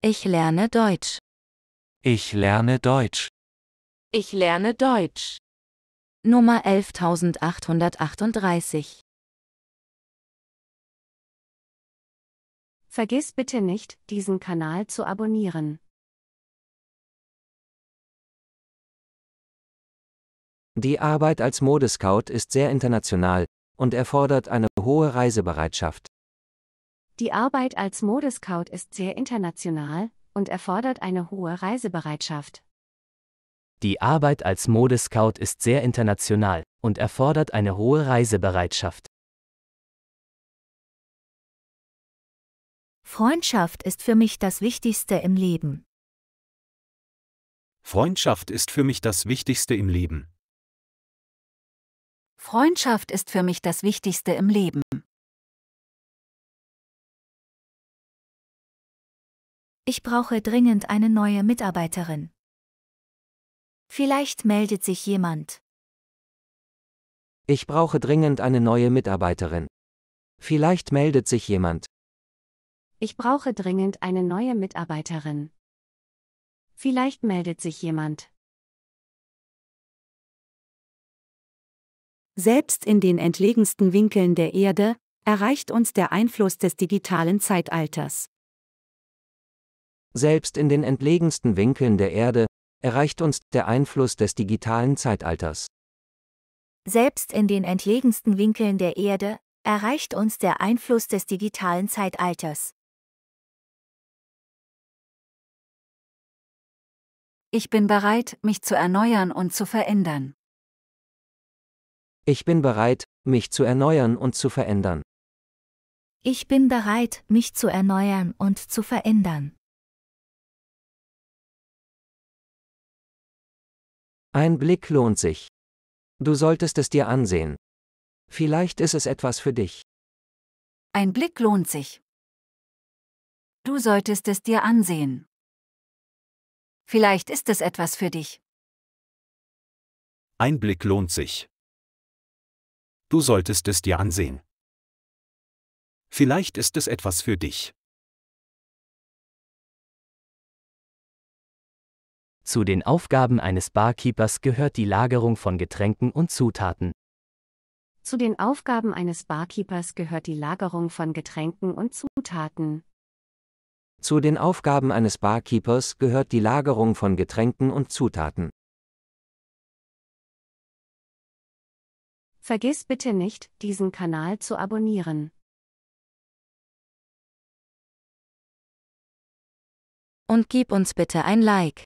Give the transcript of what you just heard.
Ich lerne Deutsch. Ich lerne Deutsch. Ich lerne Deutsch. Nummer 11838. Vergiss bitte nicht, diesen Kanal zu abonnieren. Die Arbeit als Modescout ist sehr international und erfordert eine hohe Reisebereitschaft. Die Arbeit als Modescout ist sehr international und erfordert eine hohe Reisebereitschaft. Die Arbeit als Modescout ist sehr international und erfordert eine hohe Reisebereitschaft. Freundschaft ist für mich das Wichtigste im Leben. Freundschaft ist für mich das Wichtigste im Leben. Freundschaft ist für mich das Wichtigste im Leben. Ich brauche dringend eine neue Mitarbeiterin. Vielleicht meldet sich jemand. Ich brauche dringend eine neue Mitarbeiterin. Vielleicht meldet sich jemand. Ich brauche dringend eine neue Mitarbeiterin. Vielleicht meldet sich jemand. Selbst in den entlegensten Winkeln der Erde erreicht uns der Einfluss des digitalen Zeitalters. Selbst in den entlegensten Winkeln der Erde erreicht uns der Einfluss des digitalen Zeitalters. Selbst in den entlegensten Winkeln der Erde erreicht uns der Einfluss des digitalen Zeitalters. Ich bin bereit, mich zu erneuern und zu verändern. Ich bin bereit, mich zu erneuern und zu verändern. Ich bin bereit, mich zu erneuern und zu verändern. Ein Blick lohnt sich. Du solltest es dir ansehen. Vielleicht ist es etwas für dich. Ein Blick lohnt sich. Du solltest es dir ansehen. Vielleicht ist es etwas für dich. Ein Blick lohnt sich. Du solltest es dir ansehen. Vielleicht ist es etwas für dich. Zu den Aufgaben eines Barkeepers gehört die Lagerung von Getränken und Zutaten. Zu den Aufgaben eines Barkeepers gehört die Lagerung von Getränken und Zutaten. Zu den Aufgaben eines Barkeepers gehört die Lagerung von Getränken und Zutaten. Vergiss bitte nicht, diesen Kanal zu abonnieren. Und gib uns bitte ein Like.